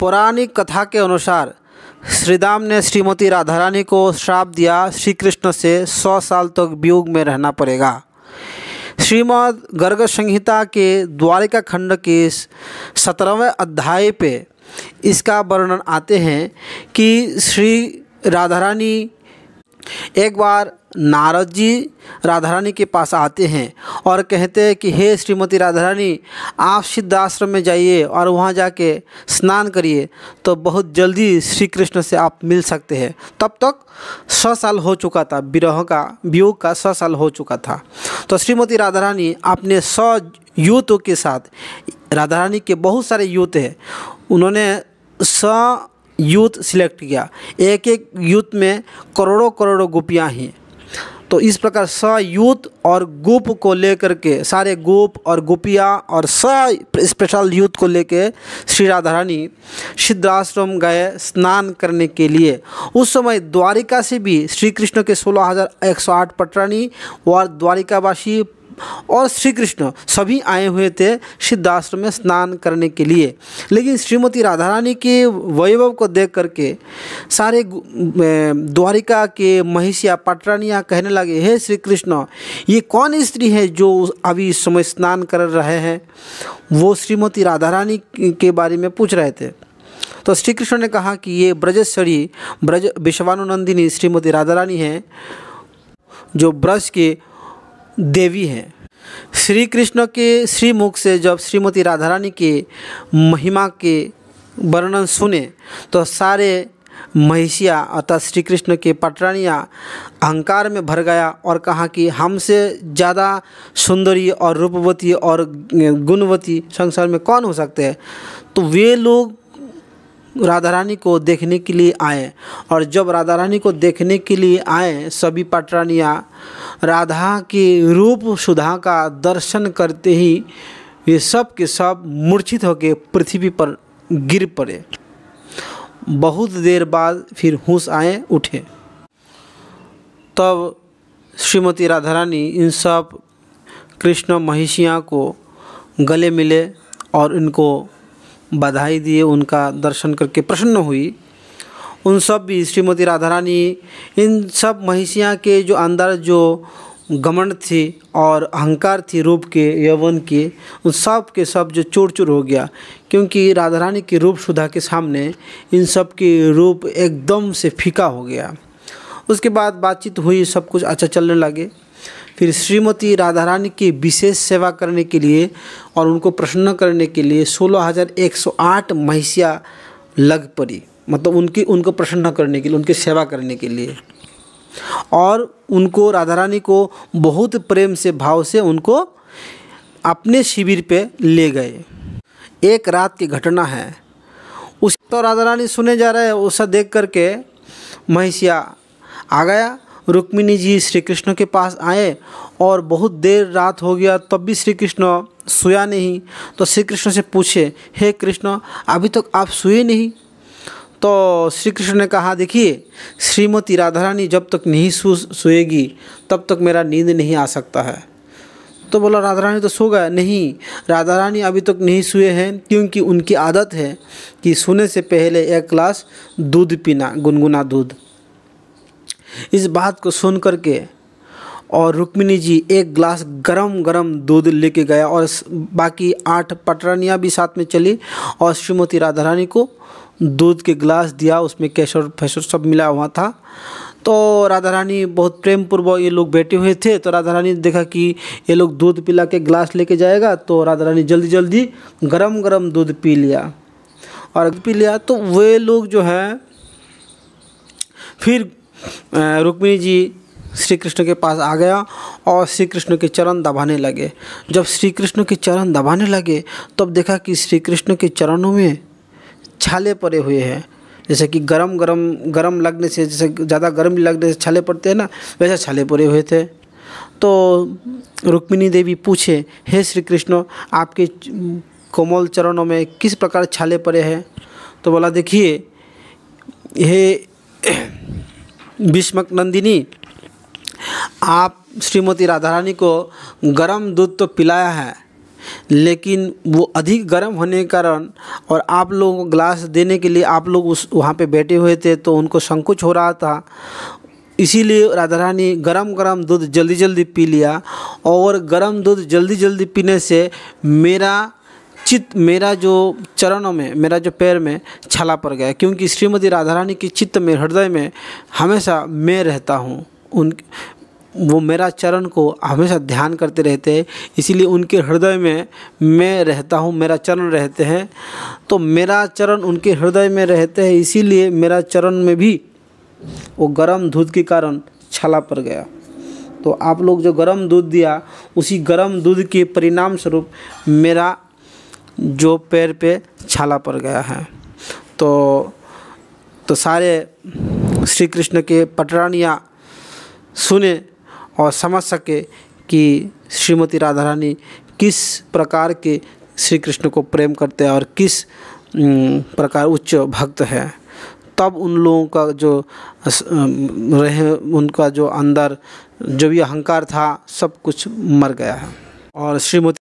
पौराणिक कथा के अनुसार श्रीदाम ने श्रीमती राधा रानी को श्राप दिया श्री कृष्ण से सौ साल तक वियोग में रहना पड़ेगा श्रीमद् गर्ग संहिता के द्वारिका खंड के सत्रहवें अध्याय पे इसका वर्णन आते हैं कि श्री राधा रानी एक बार नारद जी राधा रानी के पास आते हैं और कहते हैं कि हे श्रीमती राधा रानी आप सिद्धाश्रम में जाइए और वहाँ जाके स्नान करिए तो बहुत जल्दी श्री कृष्ण से आप मिल सकते हैं तब तक सौ साल हो चुका था विरह का वियोग का सौ साल हो चुका था तो श्रीमती राधा रानी अपने सौ युवतों के साथ राधा रानी के बहुत सारे यूथ हैं उन्होंने सौ यूथ सिलेक्ट किया एक एक यूथ में करोड़ों करोड़ों गोपियाँ हैं तो इस प्रकार स यूथ और गुप को लेकर के सारे गुप और गुपिया और स स्पेशल यूथ को लेकर श्री राधा रानी सिद्धाश्रम गए स्नान करने के लिए उस समय द्वारिका से भी श्री कृष्ण के सोलह हज़ार एक सौ आठ पटरानी और द्वारिकावासी और श्री कृष्ण सभी आए हुए थे सिद्धाश्रम में स्नान करने के लिए लेकिन श्रीमती राधा रानी के वैभव को देख करके सारे द्वारिका के महिषिया पाटरानिया कहने लगे हे श्री कृष्ण ये कौन स्त्री है जो अभी इस समय स्नान कर रहे हैं वो श्रीमती राधा रानी के बारे में पूछ रहे थे तो श्री कृष्ण ने कहा कि ये ब्रजेश्वरी ब्रज विश्वानुनंदिनी श्रीमती राधा रानी है जो ब्रज के देवी हैं श्री कृष्ण के श्रीमुख से जब श्रीमती राधा रानी के महिमा के वर्णन सुने तो सारे महिषिया अर्थात श्री कृष्ण के पटरानिया अहंकार में भर गया और कहा कि हमसे ज़्यादा सुंदरी और रूपवती और गुणवती संसार में कौन हो सकते हैं तो वे लोग राधा रानी को देखने के लिए आए और जब राधा रानी को देखने के लिए आए सभी पाटरानियाँ राधा के रूप सुधा का दर्शन करते ही ये सब के सब मूर्छित होकर पृथ्वी पर गिर पड़े बहुत देर बाद फिर होश आए उठे तब श्रीमती राधा रानी इन सब कृष्ण महिषिया को गले मिले और इनको बधाई दिए उनका दर्शन करके प्रसन्न हुई उन सब भी श्रीमती राधा रानी इन सब महिषियाँ के जो अंदर जो गमंड थी और अहंकार थी रूप के यवन के उन सब के सब जो चूर चूर हो गया क्योंकि राधा रानी के रूप सुधा के सामने इन सब के रूप एकदम से फीका हो गया उसके बाद बातचीत हुई सब कुछ अच्छा चलने लगे फिर श्रीमती राधा रानी की विशेष सेवा करने के लिए और उनको प्रसन्न करने के लिए सोलह हज़ार एक सौ आठ महिषिया लग पड़ी मतलब उनकी उनको प्रसन्न करने के लिए उनकी सेवा करने के लिए और उनको राधा रानी को बहुत प्रेम से भाव से उनको अपने शिविर पे ले गए एक रात की घटना है उस तो राधा रानी सुने जा रहे हैं उसे देख करके महिषिया आ गया रुक्मिणी जी श्री कृष्ण के पास आए और बहुत देर रात हो गया तब भी श्री कृष्ण सोया नहीं तो श्री कृष्ण से पूछे हे कृष्ण अभी तक आप सोए नहीं तो श्री कृष्ण ने कहा देखिए श्रीमती राधा रानी जब तक नहीं सो सोएगी तब तक मेरा नींद नहीं आ सकता है तो बोला राधा रानी तो सो गए नहीं राधा रानी अभी तक नहीं सोए हैं क्योंकि उनकी आदत है कि सोने से पहले एक ग्लास दूध पीना गुनगुना दूध इस बात को सुन कर के और रुक्मिणी जी एक ग्लास गरम गरम दूध लेके गया और बाकी आठ पटरानियाँ भी साथ में चली और श्रीमती राधा रानी को दूध के गिलास दिया उसमें केसर फेसर सब मिला हुआ था तो राधा रानी बहुत प्रेम पूर्वक ये लोग बैठे हुए थे तो राधा रानी ने देखा कि ये लोग दूध पिला के ग्लास लेके जाएगा तो राधा रानी जल्दी जल्दी गरम गरम दूध पी लिया और पी लिया तो वे लोग जो है फिर रुक्मिणी जी श्री कृष्ण के पास आ गया और श्री कृष्ण के चरण दबाने लगे जब श्री कृष्ण के चरण दबाने लगे तब देखा कि श्री कृष्ण के चरणों में छाले पड़े हुए हैं जैसे कि गरम गरम गरम लगने से जैसे ज़्यादा गर्म लगने से छाले पड़ते हैं ना वैसे छाले पड़े हुए थे तो रुक्मिणी देवी पूछे हे श्री कृष्ण आपके कोमल चरणों में किस प्रकार छाले पड़े हैं तो बोला देखिए हे भीष्मक नंदिनी आप श्रीमती राधा रानी को गर्म दूध तो पिलाया है लेकिन वो अधिक गर्म होने के कारण और आप लोगों को ग्लास देने के लिए आप लोग उस वहाँ पे बैठे हुए थे तो उनको संकोच हो रहा था इसीलिए राधा रानी गरम गरम दूध जल्दी जल्दी पी लिया और गरम दूध जल्दी जल्दी पीने से मेरा चित्त मेरा जो चरणों में मेरा जो पैर में छाला पड़ गया क्योंकि श्रीमती राधा रानी की चित्त में हृदय में हमेशा मैं रहता हूँ उन वो मेरा चरण को हमेशा ध्यान करते रहते हैं इसीलिए उनके हृदय में मैं रहता हूँ मेरा चरण रहते हैं तो मेरा चरण उनके हृदय में रहते हैं इसीलिए मेरा चरण में भी वो गर्म दूध के कारण छाला पड़ गया तो आप लोग जो गर्म दूध दिया उसी गर्म दूध के परिणाम स्वरूप मेरा जो पैर पे छाला पड़ गया है तो तो सारे श्री कृष्ण के पटरानियाँ सुने और समझ सके कि श्रीमती राधा रानी किस प्रकार के श्री कृष्ण को प्रेम करते हैं और किस प्रकार उच्च भक्त है तब उन लोगों का जो रहे उनका जो अंदर जो भी अहंकार था सब कुछ मर गया है और श्रीमती